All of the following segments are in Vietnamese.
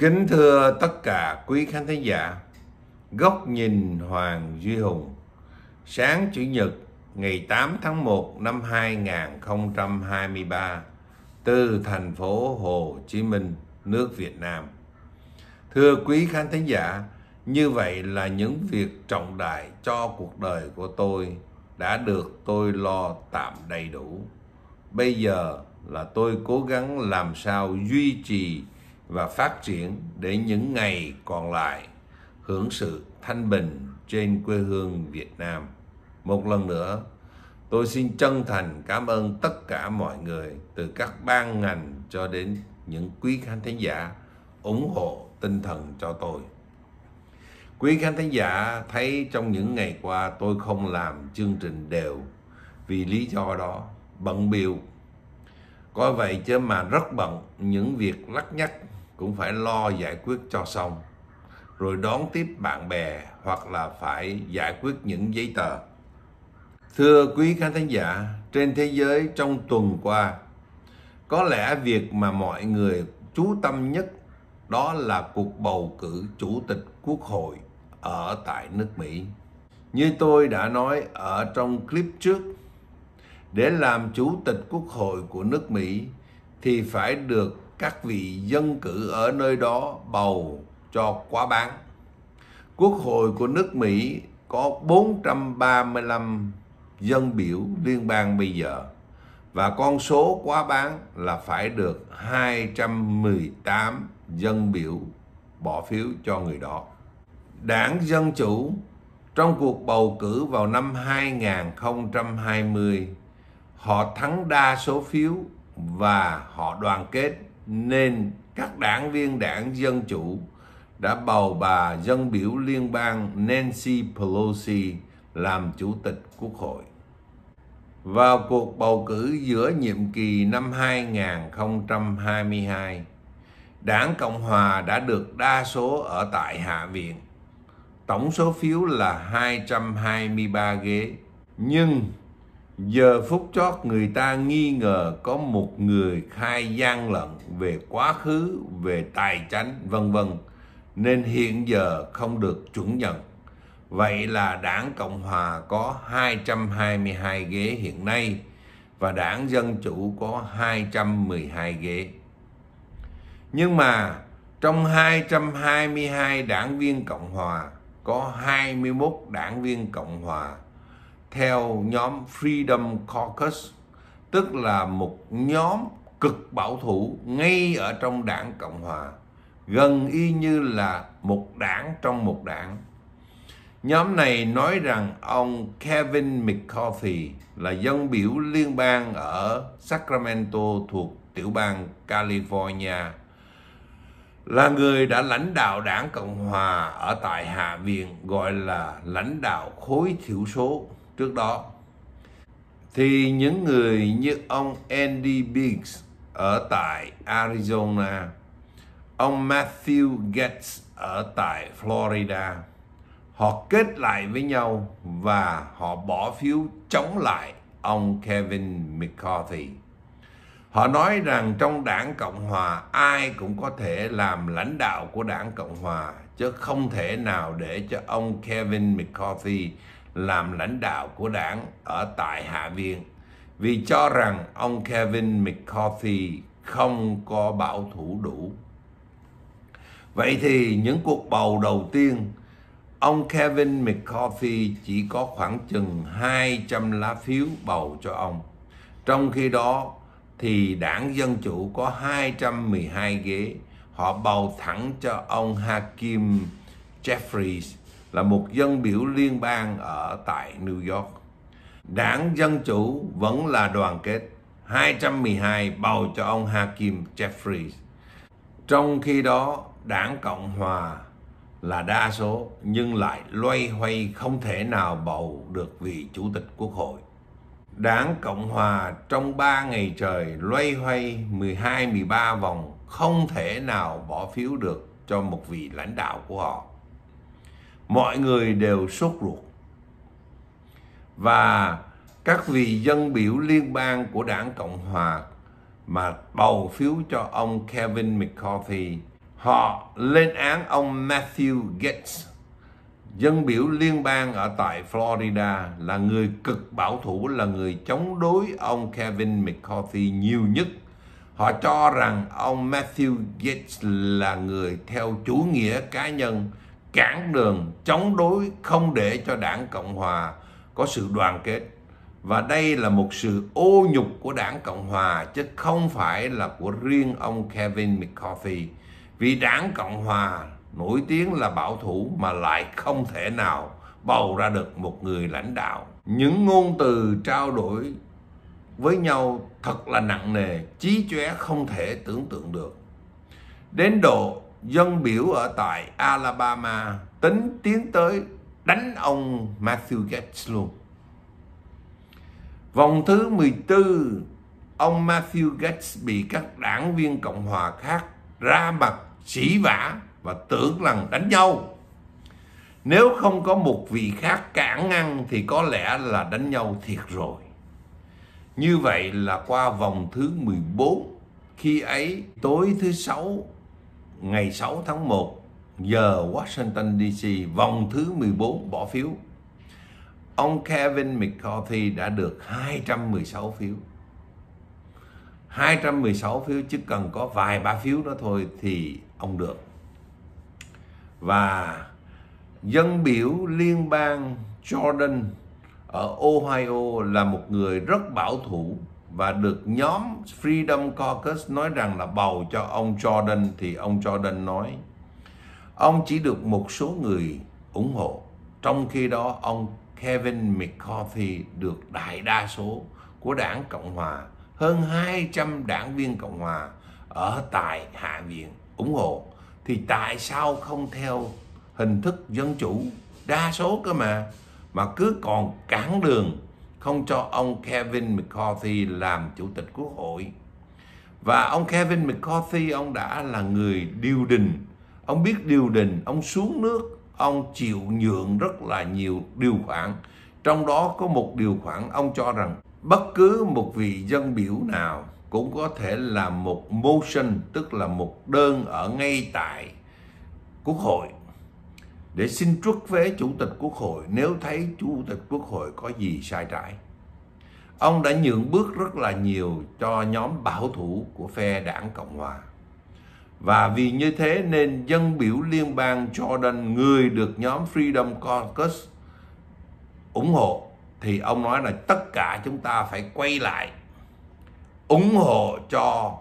Kính thưa tất cả quý khán thính giả, Góc nhìn Hoàng Duy Hùng, sáng Chủ nhật ngày 8 tháng 1 năm 2023 từ thành phố Hồ Chí Minh, nước Việt Nam. Thưa quý khán thính giả, như vậy là những việc trọng đại cho cuộc đời của tôi đã được tôi lo tạm đầy đủ. Bây giờ là tôi cố gắng làm sao duy trì và phát triển để những ngày còn lại hưởng sự thanh bình trên quê hương Việt Nam. Một lần nữa, tôi xin chân thành cảm ơn tất cả mọi người từ các ban ngành cho đến những quý khán thính giả ủng hộ tinh thần cho tôi. Quý khán thính giả thấy trong những ngày qua tôi không làm chương trình đều vì lý do đó bận biểu. Có vậy chứ mà rất bận những việc lắc nhắc cũng phải lo giải quyết cho xong rồi đón tiếp bạn bè hoặc là phải giải quyết những giấy tờ thưa quý khán thính giả trên thế giới trong tuần qua có lẽ việc mà mọi người chú tâm nhất đó là cuộc bầu cử chủ tịch quốc hội ở tại nước mỹ như tôi đã nói ở trong clip trước để làm chủ tịch quốc hội của nước mỹ thì phải được các vị dân cử ở nơi đó bầu cho quá bán. Quốc hội của nước Mỹ có 435 dân biểu liên bang bây giờ và con số quá bán là phải được 218 dân biểu bỏ phiếu cho người đó. Đảng Dân Chủ trong cuộc bầu cử vào năm 2020, họ thắng đa số phiếu và họ đoàn kết nên các đảng viên đảng Dân Chủ đã bầu bà dân biểu liên bang Nancy Pelosi làm Chủ tịch Quốc hội. Vào cuộc bầu cử giữa nhiệm kỳ năm 2022, Đảng Cộng Hòa đã được đa số ở tại Hạ viện. Tổng số phiếu là 223 ghế, nhưng Giờ phút chót người ta nghi ngờ có một người khai gian lận về quá khứ, về tài chánh, vân vân nên hiện giờ không được chuẩn nhận. Vậy là đảng Cộng Hòa có 222 ghế hiện nay và đảng Dân Chủ có 212 ghế. Nhưng mà trong 222 đảng viên Cộng Hòa có 21 đảng viên Cộng Hòa theo nhóm Freedom Caucus, tức là một nhóm cực bảo thủ ngay ở trong đảng Cộng Hòa, gần y như là một đảng trong một đảng. Nhóm này nói rằng ông Kevin McCarthy là dân biểu liên bang ở Sacramento thuộc tiểu bang California là người đã lãnh đạo đảng Cộng Hòa ở tại Hạ Viện gọi là lãnh đạo khối thiểu số trước đó thì những người như ông Andy Biggs ở tại Arizona, ông Matthew Gates ở tại Florida, họ kết lại với nhau và họ bỏ phiếu chống lại ông Kevin McCarthy. Họ nói rằng trong đảng Cộng Hòa ai cũng có thể làm lãnh đạo của đảng Cộng Hòa chứ không thể nào để cho ông Kevin McCarthy làm lãnh đạo của đảng ở tại Hạ Viện vì cho rằng ông Kevin McCarthy không có bảo thủ đủ. Vậy thì những cuộc bầu đầu tiên, ông Kevin McCarthy chỉ có khoảng chừng 200 lá phiếu bầu cho ông. Trong khi đó thì đảng Dân Chủ có 212 ghế. Họ bầu thẳng cho ông Hakim Jeffries là một dân biểu liên bang ở tại New York. Đảng Dân Chủ vẫn là đoàn kết 212 bầu cho ông Hakim Jeffries. Trong khi đó, đảng Cộng Hòa là đa số nhưng lại loay hoay không thể nào bầu được vị chủ tịch quốc hội. Đảng Cộng Hòa trong 3 ngày trời loay hoay 12-13 vòng không thể nào bỏ phiếu được cho một vị lãnh đạo của họ mọi người đều sốt ruột. Và các vị dân biểu liên bang của đảng Cộng Hòa mà bầu phiếu cho ông Kevin McCarthy, họ lên án ông Matthew Gates, dân biểu liên bang ở tại Florida là người cực bảo thủ, là người chống đối ông Kevin McCarthy nhiều nhất. Họ cho rằng ông Matthew Gates là người theo chủ nghĩa cá nhân, cản đường chống đối không để cho đảng Cộng Hòa có sự đoàn kết và đây là một sự ô nhục của đảng Cộng Hòa chứ không phải là của riêng ông Kevin McCarthy vì đảng Cộng Hòa nổi tiếng là bảo thủ mà lại không thể nào bầu ra được một người lãnh đạo những ngôn từ trao đổi với nhau thật là nặng nề trí chóe không thể tưởng tượng được đến độ dân biểu ở tại Alabama tính tiến tới đánh ông Matthew Gates luôn. Vòng thứ 14, ông Matthew Gates bị các đảng viên Cộng hòa khác ra mặt chỉ vả và tưởng rằng đánh nhau. Nếu không có một vị khác cản ngăn thì có lẽ là đánh nhau thiệt rồi. Như vậy là qua vòng thứ 14, khi ấy tối thứ sáu ngày 6 tháng 1 giờ Washington DC vòng thứ 14 bỏ phiếu. Ông Kevin McCarthy đã được 216 phiếu. 216 phiếu chứ cần có vài ba phiếu đó thôi thì ông được. Và dân biểu liên bang Jordan ở Ohio là một người rất bảo thủ và được nhóm Freedom Caucus nói rằng là bầu cho ông Jordan thì ông Jordan nói ông chỉ được một số người ủng hộ trong khi đó ông Kevin McCarthy được đại đa số của đảng Cộng Hòa hơn 200 đảng viên Cộng Hòa ở tại Hạ viện ủng hộ thì tại sao không theo hình thức dân chủ đa số cơ mà mà cứ còn cản đường không cho ông Kevin McCarthy làm chủ tịch quốc hội. Và ông Kevin McCarthy ông đã là người điều đình, ông biết điều đình, ông xuống nước, ông chịu nhượng rất là nhiều điều khoản. Trong đó có một điều khoản ông cho rằng bất cứ một vị dân biểu nào cũng có thể làm một motion tức là một đơn ở ngay tại quốc hội để xin truất vế chủ tịch quốc hội nếu thấy chủ tịch quốc hội có gì sai trái. Ông đã nhượng bước rất là nhiều cho nhóm bảo thủ của phe đảng Cộng Hòa. Và vì như thế nên dân biểu liên bang Jordan người được nhóm Freedom Caucus ủng hộ thì ông nói là tất cả chúng ta phải quay lại ủng hộ cho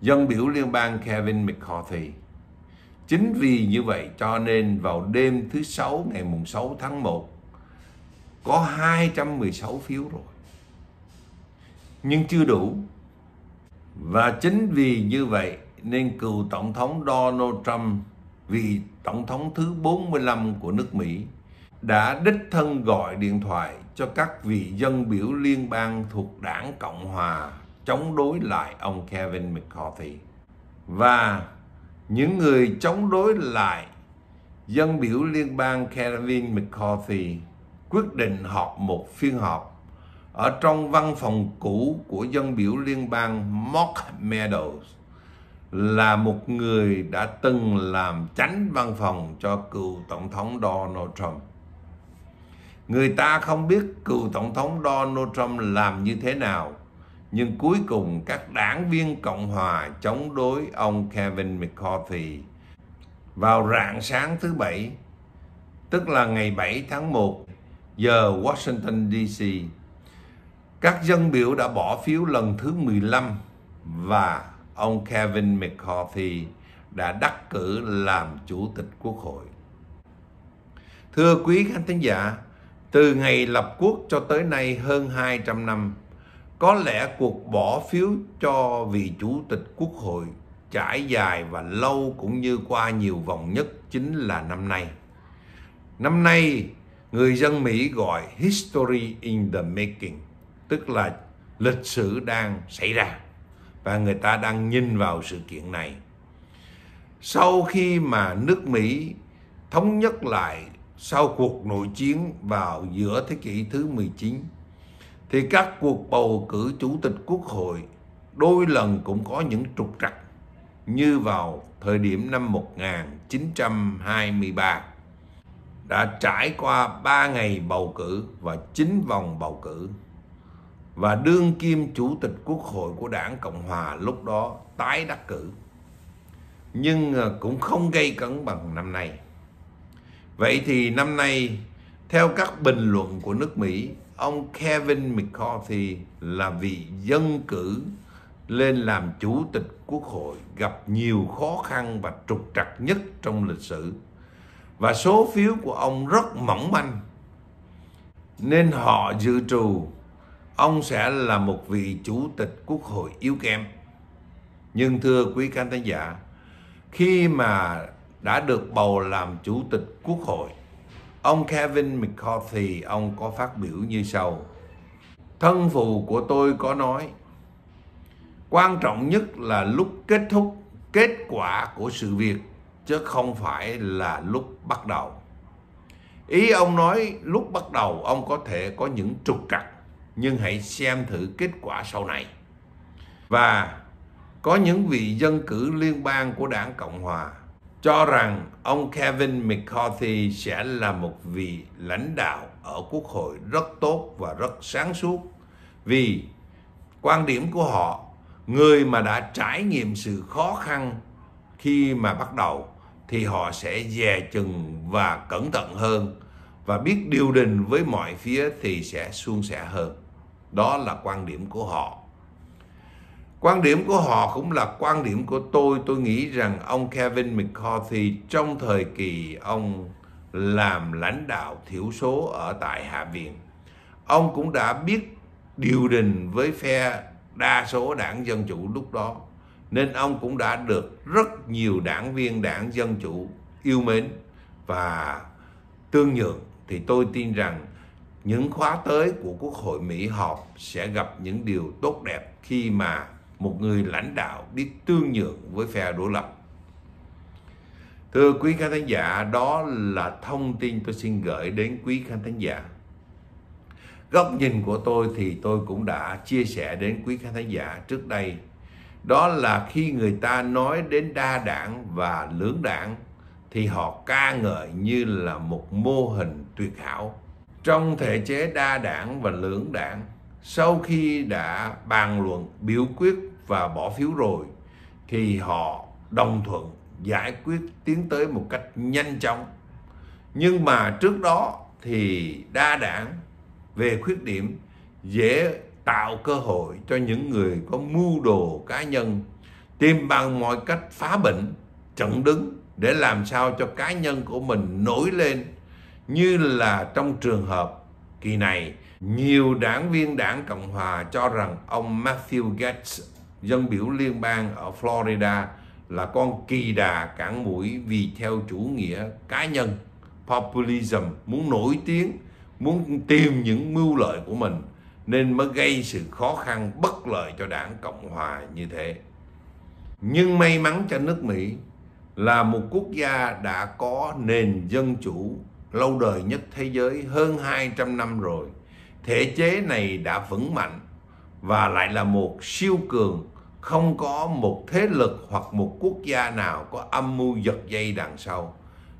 dân biểu liên bang Kevin McCarthy Chính vì như vậy cho nên vào đêm thứ sáu ngày mùng 6 tháng 1 có 216 phiếu rồi. Nhưng chưa đủ. Và chính vì như vậy nên cựu tổng thống Donald Trump vì tổng thống thứ 45 của nước Mỹ đã đích thân gọi điện thoại cho các vị dân biểu liên bang thuộc đảng Cộng hòa chống đối lại ông Kevin McCarthy. Và những người chống đối lại dân biểu liên bang Kevin McCarthy quyết định họp một phiên họp ở trong văn phòng cũ của dân biểu liên bang Mark Meadows là một người đã từng làm tránh văn phòng cho cựu tổng thống Donald Trump. Người ta không biết cựu tổng thống Donald Trump làm như thế nào nhưng cuối cùng các đảng viên Cộng Hòa chống đối ông Kevin McCarthy vào rạng sáng thứ Bảy, tức là ngày 7 tháng 1 giờ Washington DC. Các dân biểu đã bỏ phiếu lần thứ 15 và ông Kevin McCarthy đã đắc cử làm Chủ tịch Quốc hội. Thưa quý khán thính giả, từ ngày lập quốc cho tới nay hơn 200 năm, có lẽ cuộc bỏ phiếu cho vị chủ tịch quốc hội trải dài và lâu cũng như qua nhiều vòng nhất chính là năm nay. Năm nay, người dân Mỹ gọi History in the Making, tức là lịch sử đang xảy ra và người ta đang nhìn vào sự kiện này. Sau khi mà nước Mỹ thống nhất lại sau cuộc nội chiến vào giữa thế kỷ thứ 19, thì các cuộc bầu cử chủ tịch quốc hội đôi lần cũng có những trục trặc như vào thời điểm năm 1923 đã trải qua 3 ngày bầu cử và 9 vòng bầu cử và đương kim chủ tịch quốc hội của đảng Cộng Hòa lúc đó tái đắc cử nhưng à, cũng không gây cấn bằng năm nay vậy thì năm nay theo các bình luận của nước Mỹ, ông Kevin McCarthy là vị dân cử lên làm chủ tịch quốc hội gặp nhiều khó khăn và trục trặc nhất trong lịch sử. Và số phiếu của ông rất mỏng manh. Nên họ dự trù ông sẽ là một vị chủ tịch quốc hội yếu kém. Nhưng thưa quý khán giả, khi mà đã được bầu làm chủ tịch quốc hội Ông Kevin McCarthy, ông có phát biểu như sau. Thân phù của tôi có nói, quan trọng nhất là lúc kết thúc kết quả của sự việc, chứ không phải là lúc bắt đầu. Ý ông nói lúc bắt đầu ông có thể có những trục trặc, nhưng hãy xem thử kết quả sau này. Và có những vị dân cử liên bang của đảng Cộng Hòa cho rằng ông Kevin McCarthy sẽ là một vị lãnh đạo ở Quốc hội rất tốt và rất sáng suốt vì quan điểm của họ người mà đã trải nghiệm sự khó khăn khi mà bắt đầu thì họ sẽ dè chừng và cẩn thận hơn và biết điều đình với mọi phía thì sẽ suôn sẻ hơn đó là quan điểm của họ Quan điểm của họ cũng là quan điểm của tôi. Tôi nghĩ rằng ông Kevin McCarthy trong thời kỳ ông làm lãnh đạo thiểu số ở tại Hạ Viện, ông cũng đã biết điều đình với phe đa số đảng Dân Chủ lúc đó. Nên ông cũng đã được rất nhiều đảng viên đảng Dân Chủ yêu mến và tương nhượng. Thì tôi tin rằng những khóa tới của Quốc hội Mỹ họp sẽ gặp những điều tốt đẹp khi mà một người lãnh đạo đi tương nhượng với phe đối lập. Thưa quý khán thính giả, đó là thông tin tôi xin gửi đến quý khán thính giả. Góc nhìn của tôi thì tôi cũng đã chia sẻ đến quý khán thính giả trước đây. Đó là khi người ta nói đến đa đảng và lưỡng đảng thì họ ca ngợi như là một mô hình tuyệt hảo. Trong thể chế đa đảng và lưỡng đảng sau khi đã bàn luận biểu quyết và bỏ phiếu rồi thì họ đồng thuận giải quyết tiến tới một cách nhanh chóng nhưng mà trước đó thì đa đảng về khuyết điểm dễ tạo cơ hội cho những người có mưu đồ cá nhân tìm bằng mọi cách phá bệnh chặn đứng để làm sao cho cá nhân của mình nổi lên như là trong trường hợp kỳ này nhiều đảng viên đảng Cộng Hòa cho rằng ông Matthew Gates, dân biểu liên bang ở Florida, là con kỳ đà cản mũi vì theo chủ nghĩa cá nhân, populism, muốn nổi tiếng, muốn tìm những mưu lợi của mình nên mới gây sự khó khăn bất lợi cho đảng Cộng Hòa như thế. Nhưng may mắn cho nước Mỹ là một quốc gia đã có nền dân chủ lâu đời nhất thế giới hơn 200 năm rồi thể chế này đã vững mạnh và lại là một siêu cường không có một thế lực hoặc một quốc gia nào có âm mưu giật dây đằng sau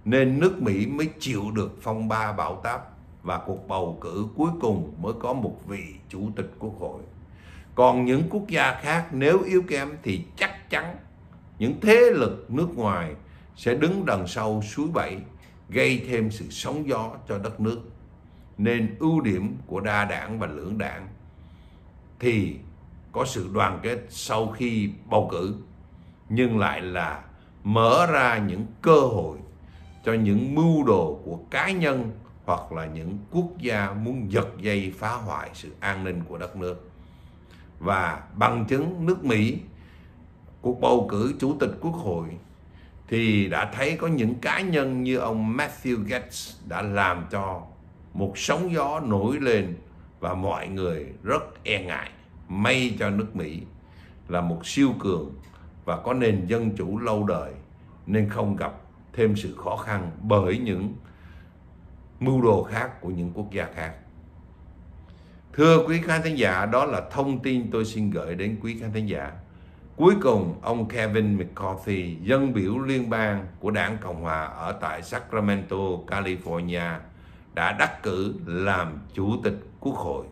nên nước Mỹ mới chịu được phong ba bão táp và cuộc bầu cử cuối cùng mới có một vị chủ tịch quốc hội. Còn những quốc gia khác nếu yếu kém thì chắc chắn những thế lực nước ngoài sẽ đứng đằng sau suối bẫy gây thêm sự sóng gió cho đất nước nên ưu điểm của đa đảng và lưỡng đảng thì có sự đoàn kết sau khi bầu cử nhưng lại là mở ra những cơ hội cho những mưu đồ của cá nhân hoặc là những quốc gia muốn giật dây phá hoại sự an ninh của đất nước. Và bằng chứng nước Mỹ cuộc bầu cử chủ tịch quốc hội thì đã thấy có những cá nhân như ông Matthew Gates đã làm cho một sóng gió nổi lên và mọi người rất e ngại. May cho nước Mỹ là một siêu cường và có nền dân chủ lâu đời nên không gặp thêm sự khó khăn bởi những mưu đồ khác của những quốc gia khác. Thưa quý khán thính giả, đó là thông tin tôi xin gửi đến quý khán thính giả. Cuối cùng, ông Kevin McCarthy, dân biểu liên bang của đảng Cộng Hòa ở tại Sacramento, California, đã đắc cử làm chủ tịch quốc hội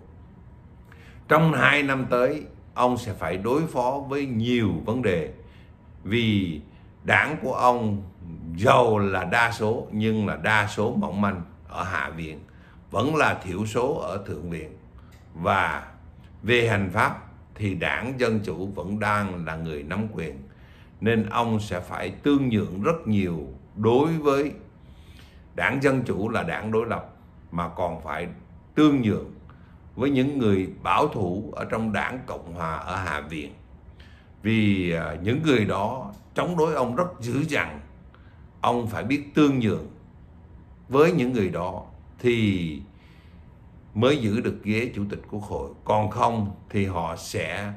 trong hai năm tới ông sẽ phải đối phó với nhiều vấn đề vì đảng của ông giàu là đa số nhưng là đa số mỏng manh ở hạ viện vẫn là thiểu số ở thượng viện và về hành pháp thì đảng dân chủ vẫn đang là người nắm quyền nên ông sẽ phải tương nhượng rất nhiều đối với đảng dân chủ là đảng đối lập mà còn phải tương nhượng với những người bảo thủ ở trong đảng Cộng Hòa ở Hạ Viện. Vì à, những người đó chống đối ông rất dữ dằn, ông phải biết tương nhượng với những người đó thì mới giữ được ghế chủ tịch quốc hội. Còn không thì họ sẽ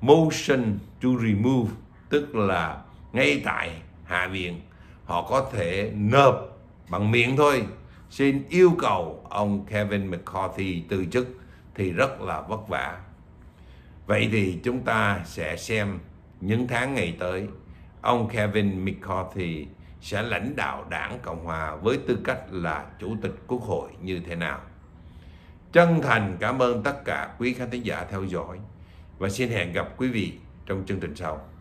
motion to remove, tức là ngay tại Hạ Viện họ có thể nộp bằng miệng thôi xin yêu cầu ông Kevin McCarthy từ chức thì rất là vất vả. Vậy thì chúng ta sẽ xem những tháng ngày tới ông Kevin McCarthy sẽ lãnh đạo đảng Cộng Hòa với tư cách là Chủ tịch Quốc hội như thế nào. Chân thành cảm ơn tất cả quý khán thính giả theo dõi và xin hẹn gặp quý vị trong chương trình sau.